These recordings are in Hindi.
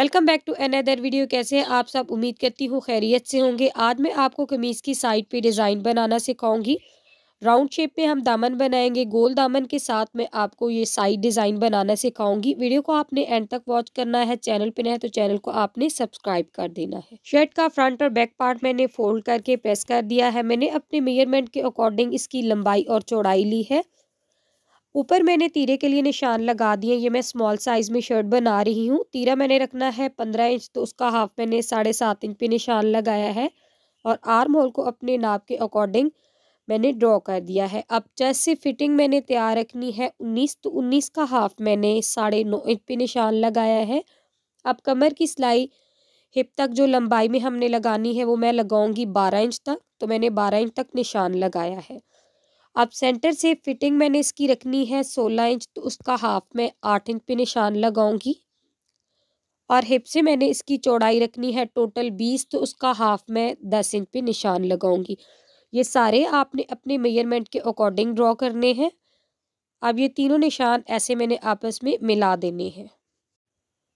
welcome back to other video कैसे हैं आप सब उम्मीद करती हूँ खैरियत से होंगे आज मैं आपको कमीज़ की साइड पे डिज़ाइन बनाना सिखाऊंगी राउंड शेप में हम दामन बनाएंगे गोल दामन के साथ मैं आपको ये साइड डिज़ाइन बनाना सिखाऊंगी वीडियो को आपने एंड तक वॉच करना है चैनल पे नए तो चैनल को आपने सब्सक्राइब कर देना है शर्ट का फ्रंट और बैक पार्ट मैंने फोल्ड करके प्रेस कर दिया है मैंने अपने मेयरमेंट के अकॉर्डिंग इसकी लंबाई और चौड़ाई ली है ऊपर मैंने तीरे के लिए निशान लगा दिए ये मैं स्मॉल साइज़ में शर्ट बना रही हूँ तीरा मैंने रखना है पंद्रह इंच तो उसका हाफ मैंने साढ़े सात इंच पे निशान लगाया है और आर्म होल को अपने नाप के अकॉर्डिंग मैंने ड्रॉ कर दिया है अब जैसे फिटिंग मैंने तैयार रखनी है उन्नीस तो उन्नीस का हाफ मैंने साढ़े नौ इंच पे निशान लगाया है अब कमर की सिलाई हिप तक जो लंबाई में हमने लगानी है वो मैं लगाऊंगी बारह इंच तक तो मैंने बारह इंच तक निशान लगाया है अब सेंटर से फिटिंग मैंने इसकी रखनी है सोलह इंच तो उसका हाफ में आठ इंच पे निशान लगाऊंगी और हिप से मैंने इसकी चौड़ाई रखनी है टोटल बीस तो उसका हाफ में दस इंच पे निशान लगाऊंगी ये सारे आपने अपने मेयरमेंट के अकॉर्डिंग ड्रॉ करने हैं अब ये तीनों निशान ऐसे मैंने आपस में मिला देने हैं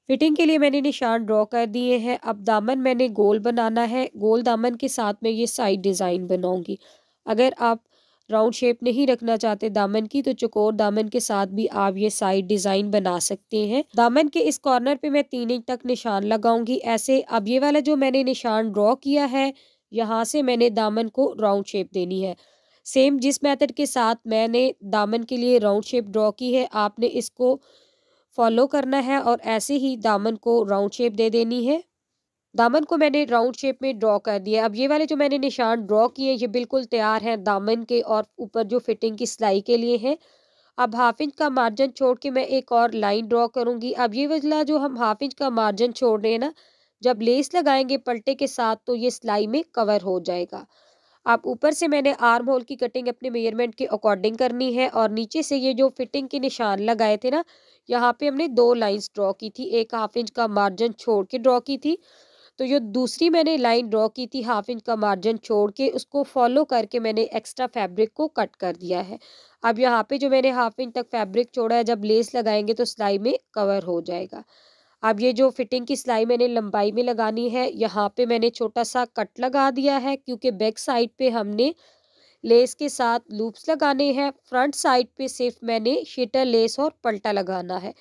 फिटिंग के लिए मैंने निशान ड्रॉ कर दिए हैं अब दामन मैंने गोल बनाना है गोल दामन के साथ मैं ये साइड डिज़ाइन बनाऊंगी अगर आप राउंड शेप नहीं रखना चाहते दामन की तो चकोर दामन के साथ भी आप ये साइड डिजाइन बना सकते हैं दामन के इस कॉर्नर पे मैं तीन इंच तक निशान लगाऊंगी ऐसे अब ये वाला जो मैंने निशान ड्रॉ किया है यहाँ से मैंने दामन को राउंड शेप देनी है सेम जिस मेथड के साथ मैंने दामन के लिए राउंड शेप ड्रॉ की है आपने इसको फॉलो करना है और ऐसे ही दामन को राउंड शेप दे देनी है दामन को मैंने राउंड शेप में ड्रॉ कर दिया अब ये वाले जो मैंने निशान ड्रॉ किए ये बिल्कुल तैयार हैं दामन के और ऊपर जो फिटिंग की सिलाई के लिए हैं अब हाफ इंच का मार्जिन छोड़ के मैं एक और लाइन ड्रॉ करूँगी अब ये वजला जो हम हाफ इंच का मार्जिन छोड़ रहे हैं ना जब लेस लगाएंगे पलटे के साथ तो ये सिलाई में कवर हो जाएगा अब ऊपर से मैंने आर्म होल की कटिंग अपने मेजरमेंट के अकॉर्डिंग करनी है और नीचे से ये जो फिटिंग के निशान लगाए थे ना यहाँ पे हमने दो लाइंस ड्रॉ की थी एक हाफ इंच का मार्जिन छोड़ के ड्रॉ की थी तो जो दूसरी मैंने लाइन ड्रॉ की थी हाफ इंच का मार्जिन छोड़ के उसको फॉलो करके मैंने एक्स्ट्रा फैब्रिक को कट कर दिया है अब यहाँ पे जो मैंने हाफ इंच तक फैब्रिक छोड़ा है जब लेस लगाएंगे तो सिलाई में कवर हो जाएगा अब ये जो फिटिंग की सिलाई मैंने लंबाई में लगानी है यहाँ पे मैंने छोटा सा कट लगा दिया है क्योंकि बैक साइड पे हमने लेस के साथ लूप्स लगाने हैं फ्रंट साइड पे सिर्फ मैंने शीटर लेस और पलटा लगाना है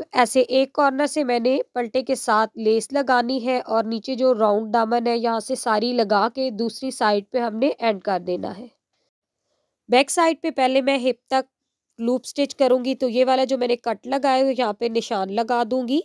तो ऐसे एक कॉर्नर से मैंने पलटे के साथ लेस लगानी है और नीचे जो राउंड दामन है यहाँ से सारी लगा के दूसरी साइड पे हमने एंड कर देना है बैक साइड पे पहले मैं हिप तक लूप स्टिच करूँगी तो ये वाला जो मैंने कट लगाया है यहाँ पे निशान लगा दूँगी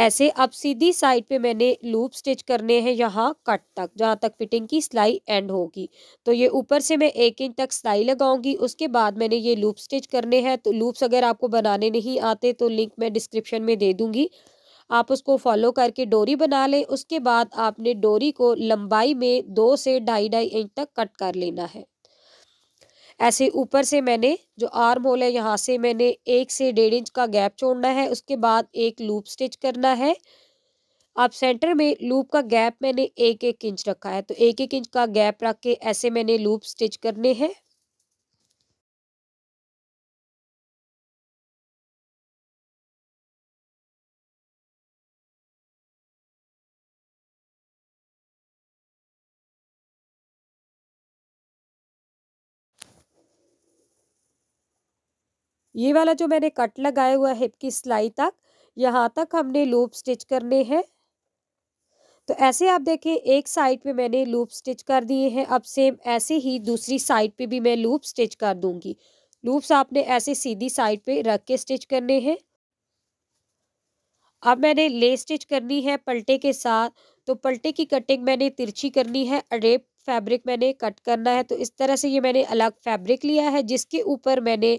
ऐसे अब सीधी साइड पे मैंने लूप स्टिच करने हैं यहाँ कट तक जहाँ तक फिटिंग की सिलाई एंड होगी तो ये ऊपर से मैं एक इंच तक सिलाई लगाऊंगी उसके बाद मैंने ये लूप स्टिच करने हैं तो लूप्स अगर आपको बनाने नहीं आते तो लिंक मैं डिस्क्रिप्शन में दे दूँगी आप उसको फॉलो करके डोरी बना लें उसके बाद आपने डोरी को लंबाई में दो से ढाई ढाई इंच तक कट कर लेना है ऐसे ऊपर से मैंने जो आर्म होल है यहाँ से मैंने एक से डेढ़ इंच का गैप छोड़ना है उसके बाद एक लूप स्टिच करना है अब सेंटर में लूप का गैप मैंने एक एक इंच रखा है तो एक एक इंच का गैप रख के ऐसे मैंने लूप स्टिच करने हैं ये वाला जो मैंने कट लगाया हुआ हिप की सिलाई तक यहाँ तक हमने लूप स्टिच करने हैं तो ऐसे आप देखें एक साइड पे मैंने लूप स्टिच कर दिए हैं अब सेम ऐसे ही दूसरी साइड पे भी मैं लूप स्टिच कर दूंगी लूप्स आपने ऐसे सीधी साइड पे रख के स्टिच करने हैं अब मैंने ले स्टिच करनी है पलटे के साथ तो पलटे की कटिंग मैंने तिरछी करनी है अरेप फैब्रिक मैंने कट करना है तो इस तरह से ये मैंने अलग फैब्रिक लिया है जिसके ऊपर मैंने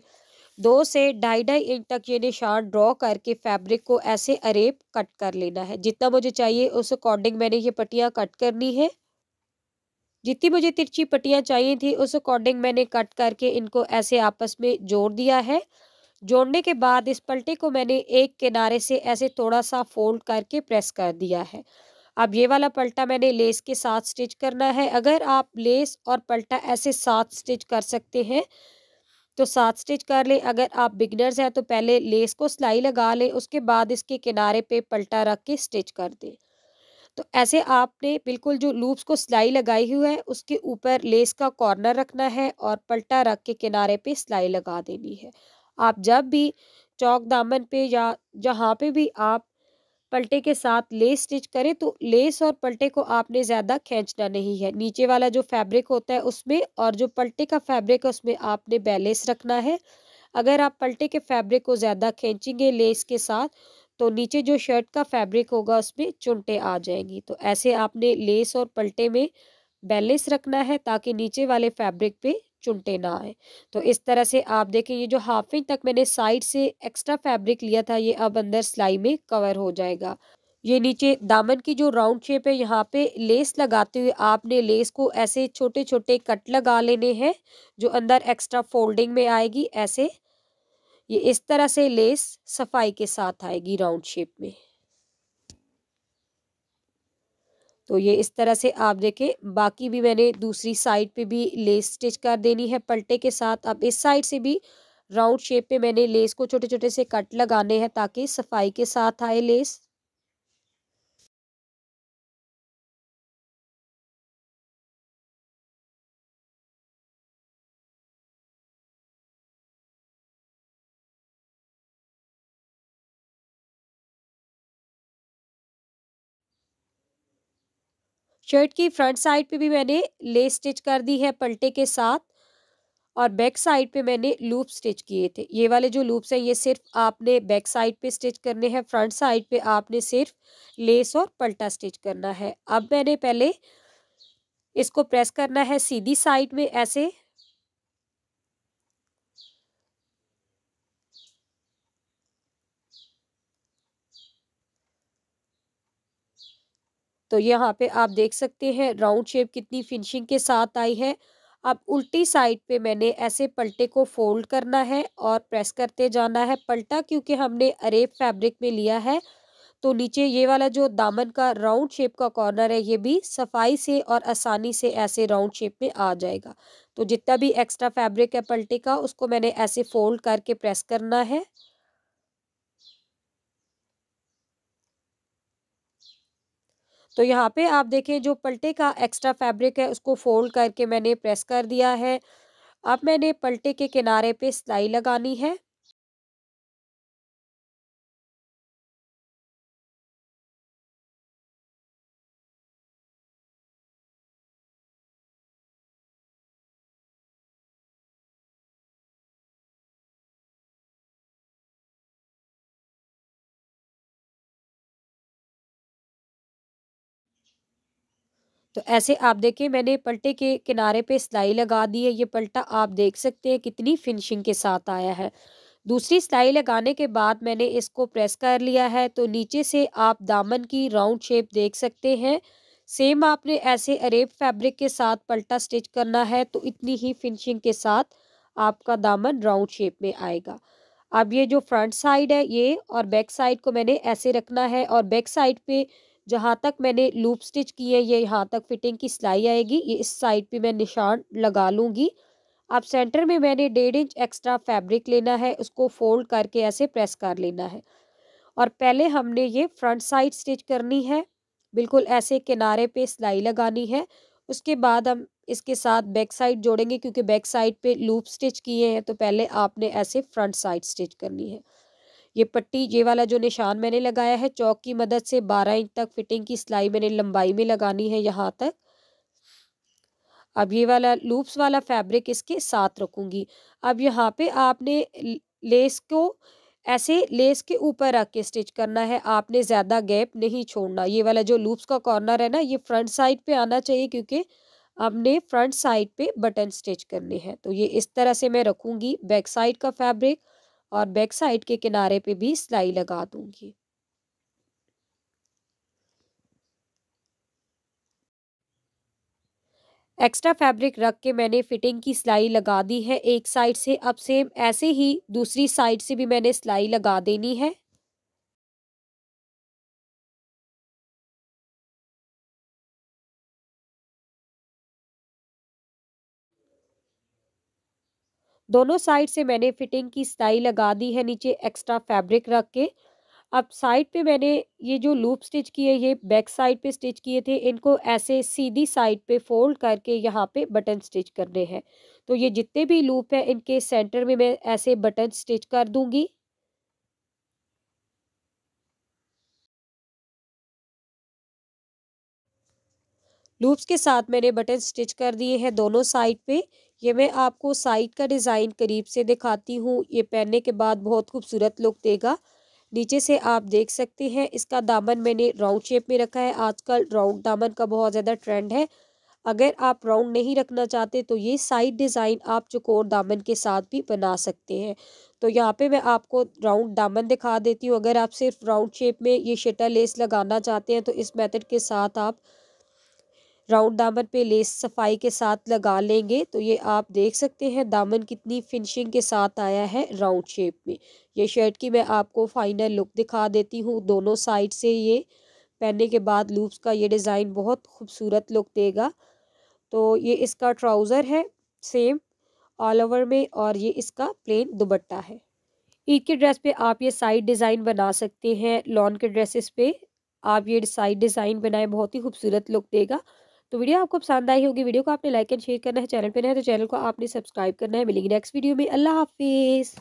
दो से ढाई ढाई इंच तक ये निशान ड्रॉ करके फैब्रिक को ऐसे अरेब कट कर लेना है जितना मुझे चाहिए उस अकॉर्डिंग मैंने ये पट्टियाँ कट करनी है जितनी मुझे तिरछी पट्टियाँ चाहिए थी उस अकॉर्डिंग मैंने कट करके इनको ऐसे आपस में जोड़ दिया है जोड़ने के बाद इस पलटे को मैंने एक किनारे से ऐसे थोड़ा सा फोल्ड करके प्रेस कर दिया है अब ये वाला पलटा मैंने लेस के साथ स्टिच करना है अगर आप लेस और पलटा ऐसे साथ स्टिच कर सकते हैं तो सात स्टिच कर ले अगर आप बिगनर्स हैं तो पहले लेस को सिलाई लगा ले उसके बाद इसके किनारे पे पलटा रख के स्टिच कर दे तो ऐसे आपने बिल्कुल जो लूप्स को सिलाई लगाई हुई है उसके ऊपर लेस का कॉर्नर रखना है और पलटा रख के किनारे पे सिलाई लगा देनी है आप जब भी चौक दामन पे या जहाँ पे भी आप पलटे के साथ लेस स्टिच करें तो लेस और पलटे को आपने ज़्यादा खींचना नहीं है नीचे वाला जो फैब्रिक होता है उसमें और जो पलटे का फैब्रिक है उसमें आपने बैलेंस रखना है अगर आप पलटे के फैब्रिक को ज़्यादा खींचेंगे लेस के साथ तो नीचे जो शर्ट का फैब्रिक होगा उसमें चुनटे आ जाएंगी तो ऐसे आपने लेस और पलटे में बैलेंस रखना है ताकि नीचे वाले फैब्रिक पे चुनटे ना आए तो इस तरह से आप देखें ये जो हाफ इंच तक मैंने साइड से एक्स्ट्रा फैब्रिक लिया था ये अब अंदर सिलाई में कवर हो जाएगा ये नीचे दामन की जो राउंड शेप है यहाँ पे लेस लगाते हुए आपने लेस को ऐसे छोटे छोटे कट लगा लेने हैं जो अंदर एक्स्ट्रा फोल्डिंग में आएगी ऐसे ये इस तरह से लेस सफाई के साथ आएगी राउंड शेप में तो ये इस तरह से आप देखें बाकी भी मैंने दूसरी साइड पे भी लेस स्टिच कर देनी है पलटे के साथ अब इस साइड से भी राउंड शेप पे मैंने लेस को छोटे छोटे से कट लगाने हैं ताकि सफाई के साथ आए लेस शर्ट की फ्रंट साइड पे भी मैंने ले स्टिच कर दी है पलटे के साथ और बैक साइड पे मैंने लूप स्टिच किए थे ये वाले जो लूप्स हैं ये सिर्फ आपने बैक साइड पे स्टिच करने हैं फ्रंट साइड पे आपने सिर्फ लेस और पलटा स्टिच करना है अब मैंने पहले इसको प्रेस करना है सीधी साइड में ऐसे तो यहाँ पे आप देख सकते हैं राउंड शेप कितनी फिनिशिंग के साथ आई है अब उल्टी साइड पे मैंने ऐसे पलटे को फोल्ड करना है और प्रेस करते जाना है पलटा क्योंकि हमने अरेब फैब्रिक में लिया है तो नीचे ये वाला जो दामन का राउंड शेप का कॉर्नर है ये भी सफाई से और आसानी से ऐसे राउंड शेप में आ जाएगा तो जितना भी एक्स्ट्रा फैब्रिक है पलटे का उसको मैंने ऐसे फोल्ड करके प्रेस करना है तो यहाँ पे आप देखें जो पलटे का एक्स्ट्रा फैब्रिक है उसको फोल्ड करके मैंने प्रेस कर दिया है अब मैंने पलटे के किनारे पे सिलाई लगानी है तो ऐसे आप देखिए मैंने पलटे के किनारे पे सिलाई लगा दी है ये पलटा आप देख सकते हैं कितनी फिनिशिंग के साथ आया है दूसरी सिलाई लगाने के बाद मैंने इसको प्रेस कर लिया है तो नीचे से आप दामन की राउंड शेप देख सकते हैं सेम आपने ऐसे अरेब फैब्रिक के साथ पलटा स्टिच करना है तो इतनी ही फिनिशिंग के साथ आपका दामन राउंड शेप में आएगा अब ये जो फ्रंट साइड है ये और बैक साइड को मैंने ऐसे रखना है और बैक साइड पे जहाँ तक मैंने लूप स्टिच की है ये यहाँ तक फिटिंग की सिलाई आएगी ये इस साइड पे मैं निशान लगा लूँगी अब सेंटर में मैंने डेढ़ इंच एक्स्ट्रा फैब्रिक लेना है उसको फोल्ड करके ऐसे प्रेस कर लेना है और पहले हमने ये फ्रंट साइड स्टिच करनी है बिल्कुल ऐसे किनारे पे सिलाई लगानी है उसके बाद हम इसके साथ बैक साइड जोड़ेंगे क्योंकि बैक साइड पे लूप स्टिच किए हैं तो पहले आपने ऐसे फ्रंट साइड स्टिच करनी है ये पट्टी ये वाला जो निशान मैंने लगाया है चौक की मदद से बारह इंच तक फिटिंग की सिलाई मैंने लंबाई में लगानी है यहाँ तक अब ये वाला लूप्स वाला फैब्रिक इसके साथ रखूँगी अब यहाँ पे आपने लेस को ऐसे लेस के ऊपर रख के स्टिच करना है आपने ज़्यादा गैप नहीं छोड़ना ये वाला जो लूप्स का कॉर्नर है ना ये फ्रंट साइड पे आना चाहिए क्योंकि आपने फ्रंट साइड पे बटन स्टिच करने हैं तो ये इस तरह से मैं रखूँगी बैक साइड का फैब्रिक और बैक साइड के किनारे पे भी सिलाई लगा दूंगी एक्स्ट्रा फैब्रिक रख के मैंने फिटिंग की सिलाई लगा दी है एक साइड से अब सेम ऐसे ही दूसरी साइड से भी मैंने सिलाई लगा देनी है दोनों साइड से मैंने फिटिंग की स्टाई लगा दी है नीचे एक्स्ट्रा फैब्रिक रख के अब साइड पे मैंने ये जो लूप स्टिच किए ये बैक साइड पे स्टिच किए थे इनको ऐसे सीधी साइड पे फोल्ड करके यहाँ पे बटन स्टिच करने हैं तो ये जितने भी लूप हैं इनके सेंटर में मैं ऐसे बटन स्टिच कर दूँगी लूप्स के साथ मैंने बटन स्टिच कर दिए हैं दोनों साइड पे ये मैं आपको साइड का डिज़ाइन करीब से दिखाती हूँ ये पहनने के बाद बहुत खूबसूरत लुक देगा नीचे से आप देख सकते हैं इसका दामन मैंने राउंड शेप में रखा है आजकल राउंड दामन का बहुत ज़्यादा ट्रेंड है अगर आप राउंड नहीं रखना चाहते तो ये साइड डिज़ाइन आप चकोर दामन के साथ भी बना सकते हैं तो यहाँ पे मैं आपको राउंड दामन दिखा देती हूँ अगर आप सिर्फ राउंड शेप में ये शटर लेस लगाना चाहते हैं तो इस मेथड के साथ आप राउंड दामन पे लेस सफाई के साथ लगा लेंगे तो ये आप देख सकते हैं दामन कितनी फिनिशिंग के साथ आया है राउंड शेप में ये शर्ट की मैं आपको फाइनल लुक दिखा देती हूँ दोनों साइड से ये पहनने के बाद लूप्स का ये डिज़ाइन बहुत खूबसूरत लुक देगा तो ये इसका ट्राउज़र है सेम ऑल ओवर में और ये इसका प्लेन दुबट्टा है ईद के ड्रेस पे आप ये साइड डिज़ाइन बना सकते हैं लॉन के ड्रेसेस पे आप ये साइड डिज़ाइन बनाए बहुत ही खूबसूरत लुक देगा तो वीडियो आपको पसंद आई होगी वीडियो को आपने लाइक एंड शेयर करना है चैनल पर नहीं है तो चैनल को आपने सब्सक्राइब करना है मिलेंगे नेक्स्ट वीडियो में अल्लाह हाफिज़